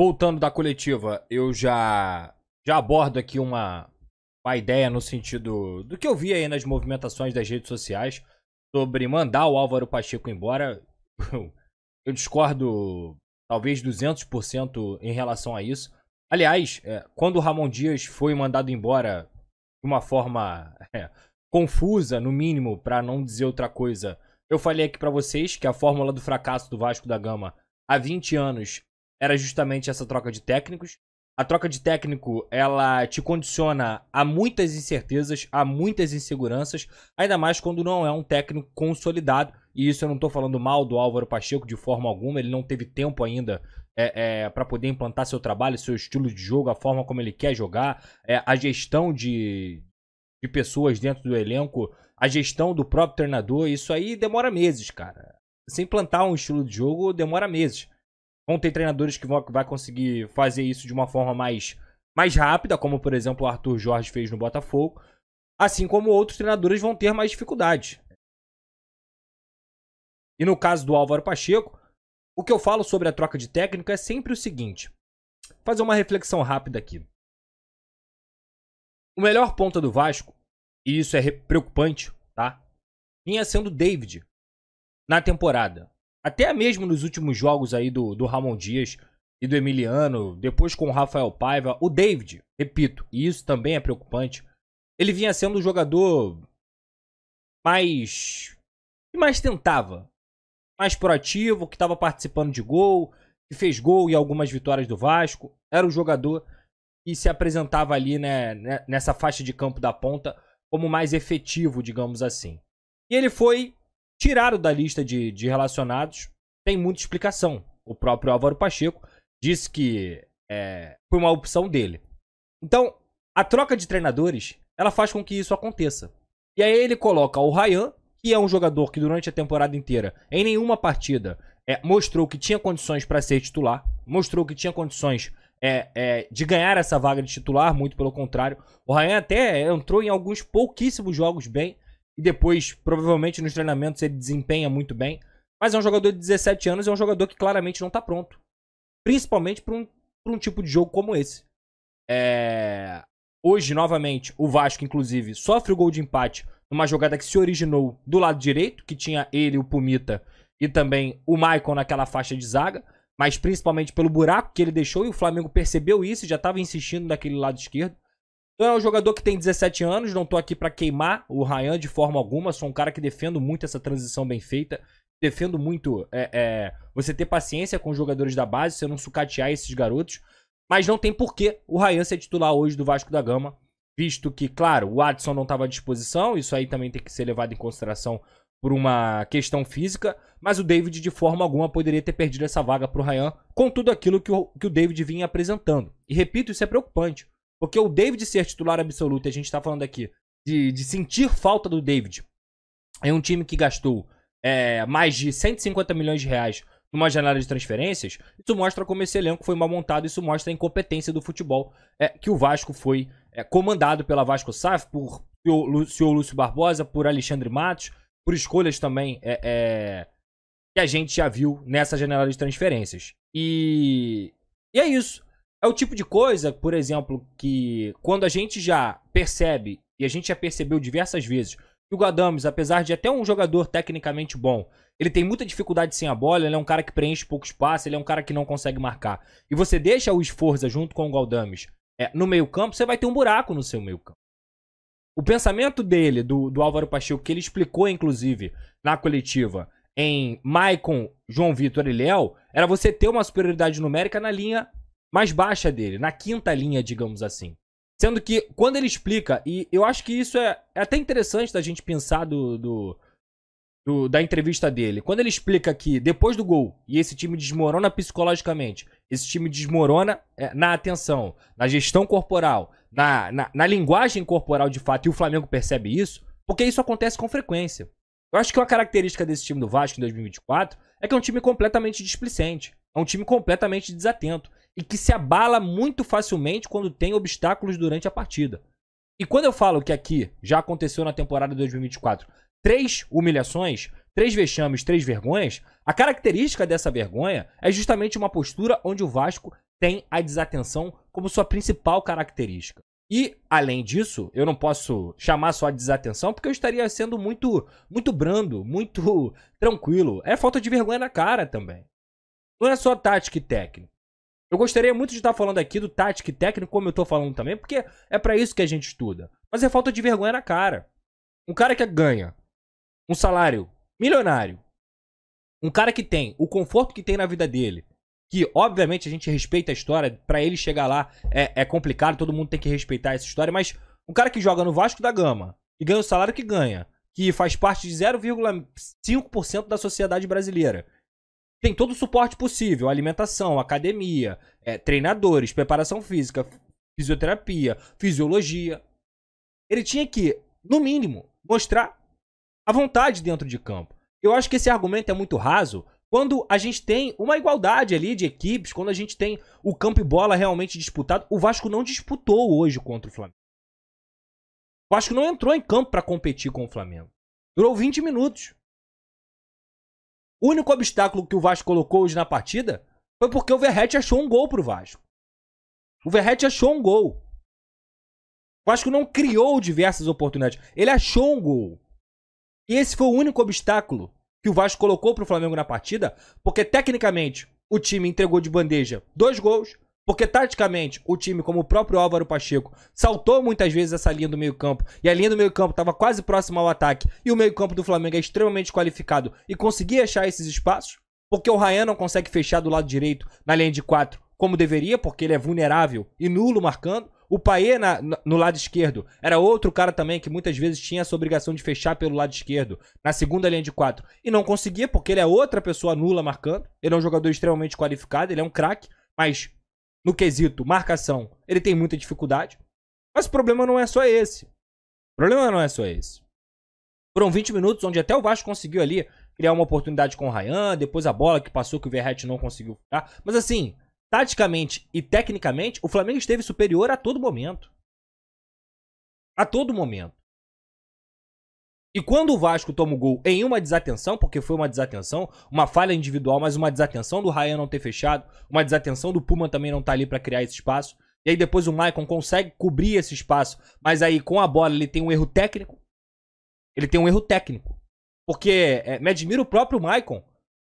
voltando da coletiva, eu já já abordo aqui uma, uma ideia no sentido do que eu vi aí nas movimentações das redes sociais sobre mandar o Álvaro Pacheco embora. Eu, discordo talvez 200% em relação a isso. Aliás, é, quando o Ramon Dias foi mandado embora de uma forma é, confusa, no mínimo, para não dizer outra coisa, eu falei aqui para vocês que a fórmula do fracasso do Vasco da Gama há 20 anos era justamente essa troca de técnicos. A troca de técnico, ela te condiciona a muitas incertezas, a muitas inseguranças, ainda mais quando não é um técnico consolidado. E isso eu não estou falando mal do Álvaro Pacheco de forma alguma, ele não teve tempo ainda é, é, para poder implantar seu trabalho, seu estilo de jogo, a forma como ele quer jogar, é, a gestão de, de pessoas dentro do elenco, a gestão do próprio treinador, isso aí demora meses, cara. Sem implantar um estilo de jogo demora meses. Vão ter treinadores que vão vai conseguir fazer isso de uma forma mais, mais rápida, como por exemplo o Arthur Jorge fez no Botafogo. Assim como outros treinadores vão ter mais dificuldade. E no caso do Álvaro Pacheco, o que eu falo sobre a troca de técnico é sempre o seguinte: fazer uma reflexão rápida aqui. O melhor ponta do Vasco, e isso é preocupante, tá? Vinha sendo David na temporada. Até mesmo nos últimos jogos aí do, do Ramon Dias e do Emiliano, depois com o Rafael Paiva, o David, repito, e isso também é preocupante, ele vinha sendo o jogador mais. que mais tentava. Mais proativo, que estava participando de gol, que fez gol e algumas vitórias do Vasco. Era o jogador que se apresentava ali né, né, nessa faixa de campo da ponta como mais efetivo, digamos assim. E ele foi tiraram da lista de, de relacionados tem muita explicação. O próprio Álvaro Pacheco disse que é, foi uma opção dele. Então, a troca de treinadores, ela faz com que isso aconteça. E aí ele coloca o Ryan, que é um jogador que durante a temporada inteira, em nenhuma partida, é, mostrou que tinha condições para ser titular, mostrou que tinha condições é, é, de ganhar essa vaga de titular, muito pelo contrário. O Ryan até entrou em alguns pouquíssimos jogos bem, e depois, provavelmente, nos treinamentos ele desempenha muito bem. Mas é um jogador de 17 anos e é um jogador que claramente não está pronto. Principalmente para um, um tipo de jogo como esse. É... Hoje, novamente, o Vasco, inclusive, sofre o gol de empate numa jogada que se originou do lado direito, que tinha ele, o Pumita e também o Maicon naquela faixa de zaga, mas principalmente pelo buraco que ele deixou e o Flamengo percebeu isso e já estava insistindo naquele lado esquerdo. Então é um jogador que tem 17 anos, não tô aqui para queimar o Ryan de forma alguma, sou um cara que defendo muito essa transição bem feita, defendo muito é, é, você ter paciência com os jogadores da base, você não sucatear esses garotos, mas não tem porquê o Ryan ser titular hoje do Vasco da Gama, visto que, claro, o Adson não estava à disposição, isso aí também tem que ser levado em consideração por uma questão física, mas o David de forma alguma poderia ter perdido essa vaga para o Ryan, com tudo aquilo que o, que o David vinha apresentando. E repito, isso é preocupante. Porque o David ser titular absoluto, a gente está falando aqui de, de, sentir falta do David em um time que gastou é, mais de 150 milhões de reais numa janela de transferências, isso mostra como esse elenco foi mal montado, isso mostra a incompetência do futebol é, que o Vasco foi é, comandado pela Vasco SAF, por o senhor Lúcio Barbosa, por Alexandre Matos, por escolhas também é, é, que a gente já viu nessa janela de transferências. E, e é isso. É o tipo de coisa, por exemplo, que quando a gente já percebe, e a gente já percebeu diversas vezes, que o Guadames, apesar de até um jogador tecnicamente bom, ele tem muita dificuldade sem a bola, ele é um cara que preenche pouco espaço, ele é um cara que não consegue marcar. E você deixa o Esforza junto com o Guadames é, no meio-campo, você vai ter um buraco no seu meio-campo. O pensamento dele, do, do Álvaro Pacheco, que ele explicou, inclusive, na coletiva, em Maicon, João Vitor e Léo, era você ter uma superioridade numérica na linha mais baixa dele, na quinta linha, digamos assim. Sendo que, quando ele explica, e eu acho que isso é, é até interessante da gente pensar do, do, do, da entrevista dele. Quando ele explica que depois do gol, e esse time desmorona psicologicamente, esse time desmorona é, na atenção, na gestão corporal, na, na, na linguagem corporal de fato, e o Flamengo percebe isso, porque isso acontece com frequência. Eu acho que uma característica desse time do Vasco em 2024 é que é um time completamente displicente, é um time completamente desatento e que se abala muito facilmente quando tem obstáculos durante a partida. E quando eu falo que aqui já aconteceu na temporada 2024 três humilhações, três vexames, três vergonhas, a característica dessa vergonha é justamente uma postura onde o Vasco tem a desatenção como sua principal característica. E, além disso, eu não posso chamar só de desatenção porque eu estaria sendo muito, muito brando, muito tranquilo. É falta de vergonha na cara também. Não é só tática e técnica. Eu gostaria muito de estar falando aqui do tático e técnico, como eu estou falando também, porque é para isso que a gente estuda. Mas é falta de vergonha na cara. Um cara que ganha um salário milionário, um cara que tem o conforto que tem na vida dele, que obviamente a gente respeita a história, para ele chegar lá é, é, complicado, todo mundo tem que respeitar essa história, mas um cara que joga no Vasco da Gama e ganha o salário que ganha, que faz parte de 0,5% da sociedade brasileira tem todo o suporte possível: alimentação, academia, é, treinadores, preparação física, fisioterapia, fisiologia. Ele tinha que, no mínimo, mostrar a vontade dentro de campo. Eu acho que esse argumento é muito raso quando a gente tem uma igualdade ali de equipes, quando a gente tem o campo e bola realmente disputado. O Vasco não disputou hoje contra o Flamengo. O Vasco não entrou em campo para competir com o Flamengo. Durou 20 minutos. O único obstáculo que o Vasco colocou hoje na partida foi porque o Verrete achou um gol pro Vasco. O Verrete achou um gol. O Vasco não criou diversas oportunidades. Ele achou um gol. E esse foi o único obstáculo que o Vasco colocou pro Flamengo na partida, porque tecnicamente o time entregou de bandeja dois gols, porque, taticamente, o time, como o próprio Álvaro Pacheco, saltou muitas vezes essa linha do meio-campo. E a linha do meio-campo estava quase próxima ao ataque. E o meio-campo do Flamengo é extremamente qualificado e conseguia achar esses espaços. Porque o Ryan não consegue fechar do lado direito na linha de 4 como deveria, porque ele é vulnerável e nulo marcando. O Paê na, no lado esquerdo era outro cara também que muitas vezes tinha essa obrigação de fechar pelo lado esquerdo, na segunda linha de quatro, e não conseguia porque ele é outra pessoa nula marcando. Ele é um jogador extremamente qualificado, ele é um craque, mas no quesito marcação, ele tem muita dificuldade. Mas o problema não é só esse. O problema não é só esse. Foram 20 minutos onde até o Vasco conseguiu ali criar uma oportunidade com o Ryan, depois a bola que passou que o Verrete não conseguiu ficar. Mas assim, taticamente e tecnicamente, o Flamengo esteve superior a todo momento. A todo momento. E quando o Vasco toma o gol em uma desatenção, porque foi uma desatenção, uma falha individual, mas uma desatenção do Ryan não ter fechado, uma desatenção do Puma também não estar tá ali para criar esse espaço. E aí depois o Maicon consegue cobrir esse espaço, mas aí com a bola ele tem um erro técnico. Ele tem um erro técnico. Porque é, me admira o próprio Maicon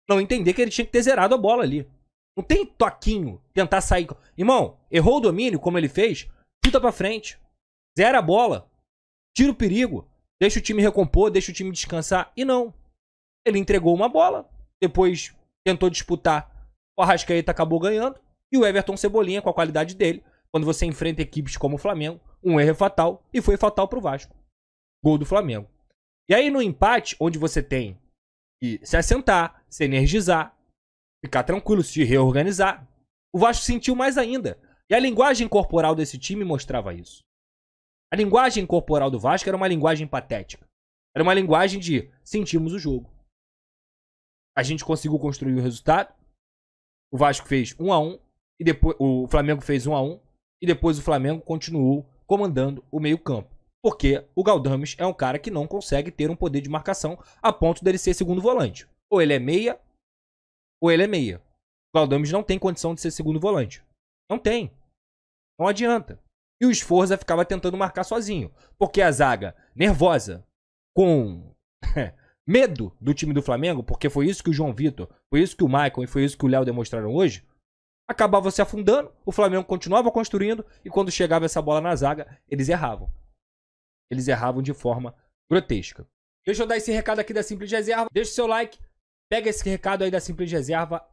não entender que ele tinha que ter zerado a bola ali. Não tem toquinho, tentar sair. Irmão, errou o domínio, como ele fez, chuta pra frente, zera a bola, tira o perigo. Deixa o time recompor, deixa o time descansar. E não. Ele entregou uma bola, depois tentou disputar. O Arrascaeta acabou ganhando. E o Everton Cebolinha, com a qualidade dele, quando você enfrenta equipes como o Flamengo, um erro é fatal e foi fatal pro Vasco. Gol do Flamengo. E aí no empate, onde você tem que se assentar, se energizar, ficar tranquilo, se reorganizar, o Vasco sentiu mais ainda. E a linguagem corporal desse time mostrava isso. A linguagem corporal do Vasco era uma linguagem patética. Era uma linguagem de sentimos o jogo. A gente conseguiu construir o resultado. O Vasco fez 1 a 1 e depois o Flamengo fez 1 a 1 e depois o Flamengo continuou comandando o meio-campo. Porque o Galdames é um cara que não consegue ter um poder de marcação a ponto dele ser segundo volante. Ou ele é meia, ou ele é meia. O Galdames não tem condição de ser segundo volante. Não tem. Não adianta. E o Esforza ficava tentando marcar sozinho. Porque a zaga, nervosa, com medo do time do Flamengo, porque foi isso que o João Vitor, foi isso que o Michael e foi isso que o Léo demonstraram hoje, acabava se afundando, o Flamengo continuava construindo e quando chegava essa bola na zaga, eles erravam. Eles erravam de forma grotesca. Deixa eu dar esse recado aqui da Simples Reserva. Deixa o seu like, pega esse recado aí da Simples Reserva.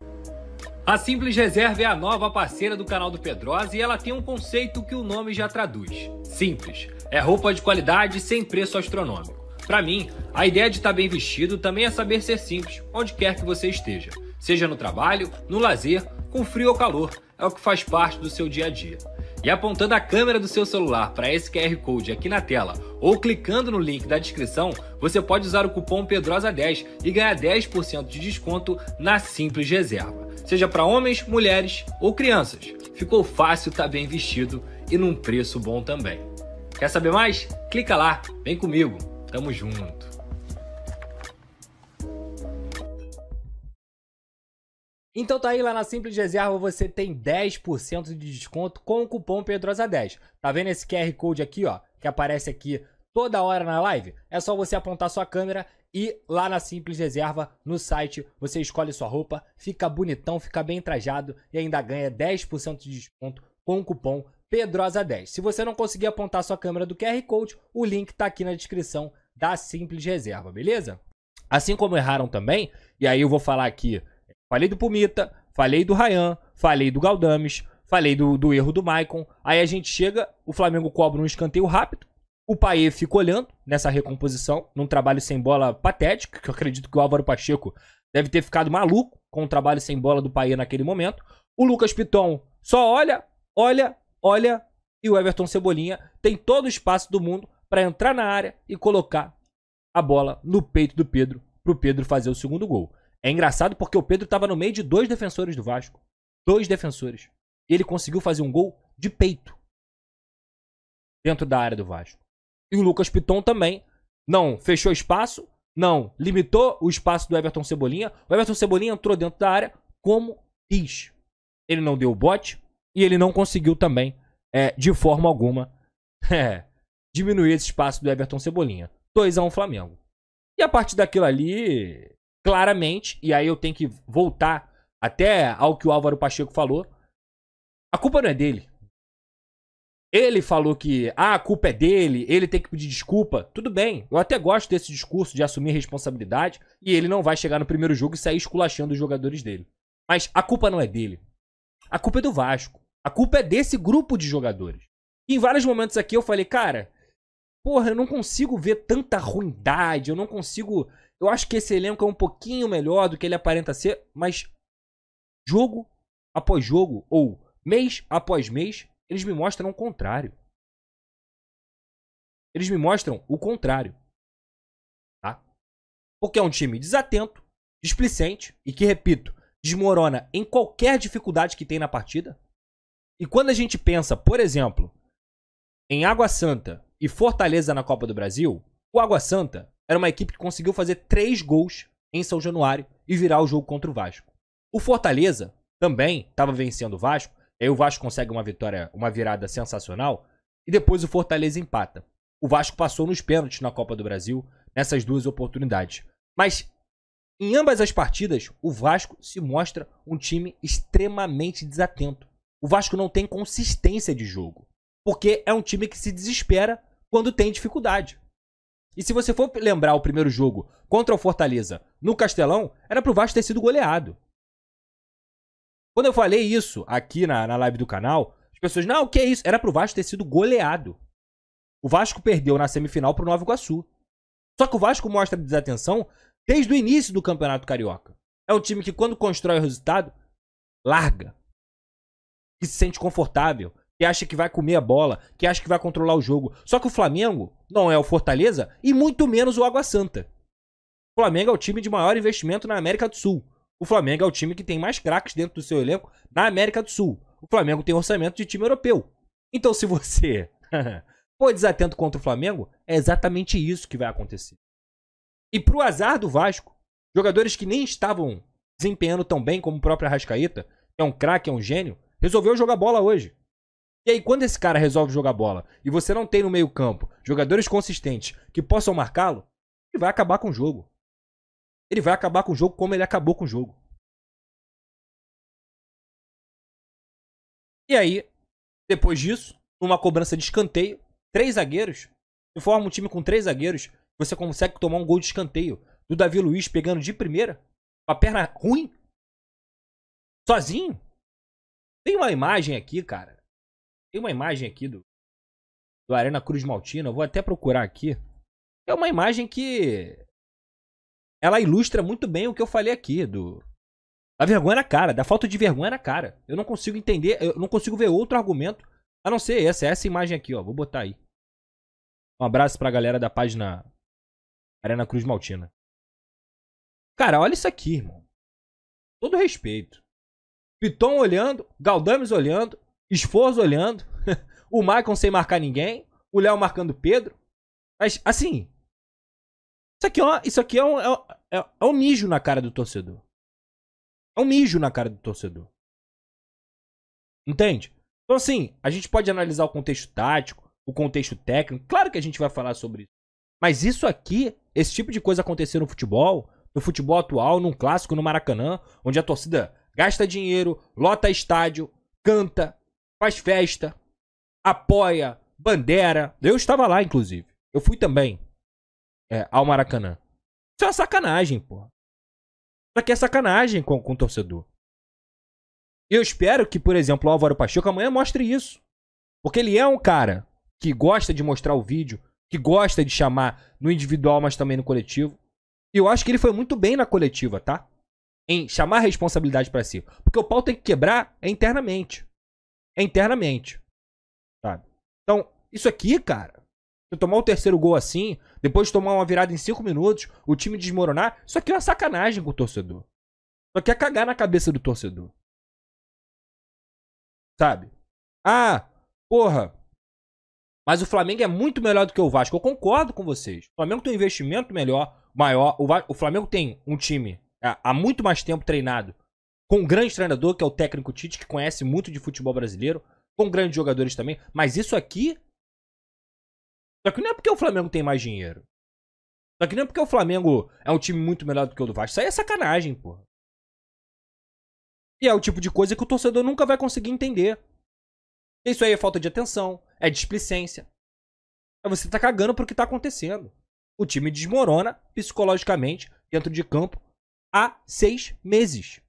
A Simples Reserva é a nova parceira do canal do Pedrosa e ela tem um conceito que o nome já traduz. Simples. É roupa de qualidade sem preço astronômico. Para mim, a ideia de estar tá bem vestido também é saber ser simples, onde quer que você esteja. Seja no trabalho, no lazer, com frio ou calor, é o que faz parte do seu dia a dia e apontando a câmera do seu celular para esse QR Code aqui na tela ou clicando no link da descrição, você pode usar o cupom PEDROSA10 e ganhar 10% de desconto na simples reserva, seja para homens, mulheres ou crianças. Ficou fácil, tá bem vestido e num preço bom também. Quer saber mais? Clica lá, vem comigo, tamo junto. Então tá aí lá na Simples Reserva você tem 10% de desconto com o cupom Pedrosa10. Tá vendo esse QR Code aqui, ó, que aparece aqui toda hora na live? É só você apontar sua câmera e lá na Simples Reserva, no site, você escolhe sua roupa, fica bonitão, fica bem trajado e ainda ganha 10% de desconto com o cupom Pedrosa10. Se você não conseguir apontar sua câmera do QR Code, o link tá aqui na descrição da Simples Reserva, beleza? Assim como erraram também, e aí eu vou falar aqui Falei do Pumita, falei do Rayan, falei do Galdames, falei do, do erro do Maicon. Aí a gente chega, o Flamengo cobra um escanteio rápido. O Paê fica olhando nessa recomposição, num trabalho sem bola patético, que eu acredito que o Álvaro Pacheco deve ter ficado maluco com o trabalho sem bola do Paê naquele momento. O Lucas Piton só olha, olha, olha, e o Everton Cebolinha tem todo o espaço do mundo para entrar na área e colocar a bola no peito do Pedro, para o Pedro fazer o segundo gol. É engraçado porque o Pedro estava no meio de dois defensores do Vasco. Dois defensores. E ele conseguiu fazer um gol de peito. Dentro da área do Vasco. E o Lucas Piton também não fechou espaço, não limitou o espaço do Everton Cebolinha. O Everton Cebolinha entrou dentro da área como quis. Ele não deu bote e ele não conseguiu também, é, de forma alguma, é, diminuir esse espaço do Everton Cebolinha. 2 a 1 um Flamengo. E a partir daquilo ali, claramente, e aí eu tenho que voltar até ao que o Álvaro Pacheco falou, a culpa não é dele. Ele falou que ah, a culpa é dele, ele tem que pedir desculpa. Tudo bem, eu até gosto desse discurso de assumir responsabilidade e ele não vai chegar no primeiro jogo e sair esculachando os jogadores dele. Mas a culpa não é dele. A culpa é do Vasco. A culpa é desse grupo de jogadores. E em vários momentos aqui eu falei, cara, porra, eu não consigo ver tanta ruindade, eu não consigo eu acho que esse elenco é um pouquinho melhor do que ele aparenta ser, mas jogo após jogo, ou mês após mês, eles me mostram o contrário. Eles me mostram o contrário. Tá? Porque é um time desatento, displicente e que, repito, desmorona em qualquer dificuldade que tem na partida. E quando a gente pensa, por exemplo, em Água Santa e Fortaleza na Copa do Brasil, o Água Santa era uma equipe que conseguiu fazer três gols em São Januário e virar o jogo contra o Vasco. O Fortaleza também estava vencendo o Vasco, aí o Vasco consegue uma vitória, uma virada sensacional, e depois o Fortaleza empata. O Vasco passou nos pênaltis na Copa do Brasil nessas duas oportunidades. Mas em ambas as partidas, o Vasco se mostra um time extremamente desatento. O Vasco não tem consistência de jogo, porque é um time que se desespera quando tem dificuldade. E se você for lembrar o primeiro jogo contra o Fortaleza no Castelão, era pro Vasco ter sido goleado. Quando eu falei isso aqui na, na live do canal, as pessoas, não, o que é isso? Era pro Vasco ter sido goleado. O Vasco perdeu na semifinal pro Nova Iguaçu. Só que o Vasco mostra desatenção desde o início do Campeonato Carioca. É um time que, quando constrói o resultado, larga. E se sente confortável que acha que vai comer a bola, que acha que vai controlar o jogo. Só que o Flamengo não é o Fortaleza e muito menos o Água Santa. O Flamengo é o time de maior investimento na América do Sul. O Flamengo é o time que tem mais craques dentro do seu elenco na América do Sul. O Flamengo tem orçamento de time europeu. Então, se você for desatento contra o Flamengo, é exatamente isso que vai acontecer. E pro azar do Vasco, jogadores que nem estavam desempenhando tão bem como o próprio Arrascaeta, que é um craque, é um gênio, resolveu jogar bola hoje. E aí, quando esse cara resolve jogar bola e você não tem no meio-campo jogadores consistentes que possam marcá-lo, ele vai acabar com o jogo. Ele vai acabar com o jogo como ele acabou com o jogo. E aí, depois disso, numa cobrança de escanteio, três zagueiros, você forma um time com três zagueiros, você consegue tomar um gol de escanteio do Davi Luiz pegando de primeira, com a perna ruim, sozinho. Tem uma imagem aqui, cara tem uma imagem aqui do, do Arena Cruz Maltina, eu vou até procurar aqui. É uma imagem que ela ilustra muito bem o que eu falei aqui do da vergonha na cara, da falta de vergonha na cara. Eu não consigo entender, eu não consigo ver outro argumento a não ser essa, essa imagem aqui, ó. Vou botar aí. Um abraço pra galera da página Arena Cruz Maltina. Cara, olha isso aqui, irmão. Todo respeito. Piton olhando, Galdames olhando, Esforço olhando, o Maicon sem marcar ninguém, o Léo marcando Pedro. Mas, assim, isso aqui, é isso aqui é um, é, é, é um mijo na cara do torcedor. É um mijo na cara do torcedor. Entende? Então, assim, a gente pode analisar o contexto tático, o contexto técnico. Claro que a gente vai falar sobre isso. Mas isso aqui, esse tipo de coisa acontecer no futebol, no futebol atual, num clássico no Maracanã, onde a torcida gasta dinheiro, lota estádio, canta, faz festa, apoia bandeira. Eu estava lá, inclusive. Eu fui também é, ao Maracanã. Isso é uma sacanagem, porra. Isso aqui é sacanagem com, com o torcedor. Eu espero que, por exemplo, o Álvaro Pacheco amanhã mostre isso. Porque ele é um cara que gosta de mostrar o vídeo, que gosta de chamar no individual, mas também no coletivo. E eu acho que ele foi muito bem na coletiva, tá? Em chamar a responsabilidade para si. Porque o pau tem que quebrar é internamente é internamente. Então, isso aqui, cara, se tomar o terceiro gol assim, depois de tomar uma virada em cinco minutos, o time desmoronar, isso aqui é uma sacanagem com o torcedor. Só quer é cagar na cabeça do torcedor. Sabe? Ah, porra. Mas o Flamengo é muito melhor do que o Vasco. Eu concordo com vocês. O Flamengo tem um investimento melhor, maior. O, Flamengo tem um time é, há muito mais tempo treinado com um grande treinador, que é o técnico Tite, que conhece muito de futebol brasileiro, com grandes jogadores também. Mas isso aqui. Só que não é porque o Flamengo tem mais dinheiro. Só que não é porque o Flamengo é um time muito melhor do que o do Vasco. Isso aí é sacanagem, porra. E é o tipo de coisa que o torcedor nunca vai conseguir entender. Isso aí é falta de atenção, é displicência. É você tá cagando pro que tá acontecendo. O time desmorona psicologicamente dentro de campo há seis meses.